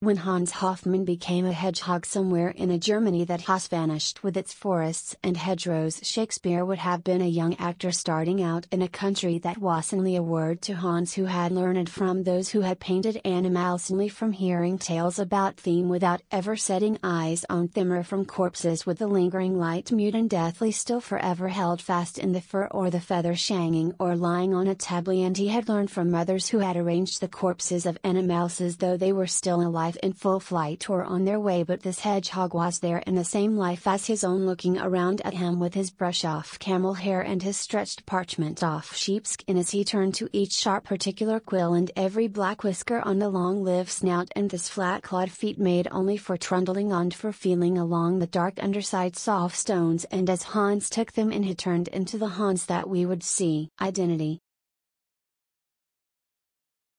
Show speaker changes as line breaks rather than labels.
When Hans Hofmann became a hedgehog somewhere in a Germany that has vanished with its forests and hedgerows, Shakespeare would have been a young actor starting out in a country that was only a word to Hans, who had learned from those who had painted animals only from hearing tales about them without ever setting eyes on them or from corpses with the lingering light mute and deathly still forever held fast in the fur or the feather shanging or lying on a tabby, and he had learned from others who had arranged the corpses of animals as though they were still alive in full flight or on their way but this hedgehog was there in the same life as his own looking around at him with his brush off camel hair and his stretched parchment off sheepskin as he turned to each sharp particular quill and every black whisker on the long lived snout and this flat clawed feet made only for trundling and for feeling along the dark underside soft stones and as Hans took them in he turned into the Hans that we would see. Identity